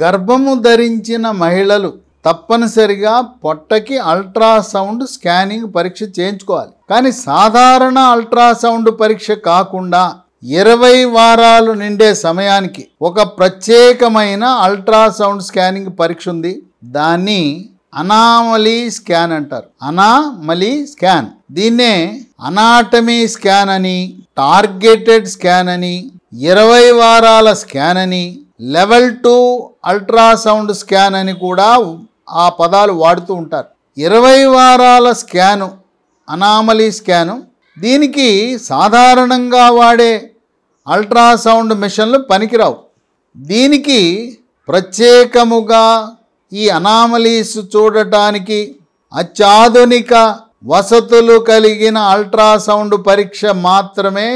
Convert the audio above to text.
గర్భము ధరించిన మహిళలు తప్పనిసరిగా పొట్టకి అల్ట్రాసౌండ్ స్కానింగ్ పరీక్ష చేయించుకోవాలి కానీ సాధారణ అల్ట్రాసౌండ్ పరీక్ష కాకుండా ఇరవై వారాలు నిండే సమయానికి ఒక ప్రత్యేకమైన అల్ట్రాసౌండ్ స్కానింగ్ పరీక్ష ఉంది దాన్ని అనామలీ స్కాన్ అంటారు అనామలీ స్కాన్ దీన్నే అనాటమీ స్కాన్ అని టార్గెటెడ్ స్కాన్ అని ఇరవై వారాల స్కాన్ అని లెవెల్ టూ అల్ట్రాసౌండ్ స్కాన్ అని కూడా ఆ పదాలు వాడుతూ ఉంటారు ఇరవై వారాల స్కాను అనామలీ స్కాను దీనికి సాధారణంగా వాడే అల్ట్రాసౌండ్ మిషన్లు పనికిరావు దీనికి ప్రత్యేకముగా ఈ అనామలీస్ చూడటానికి అత్యాధునిక వసతులు కలిగిన అల్ట్రాసౌండ్ పరీక్ష మాత్రమే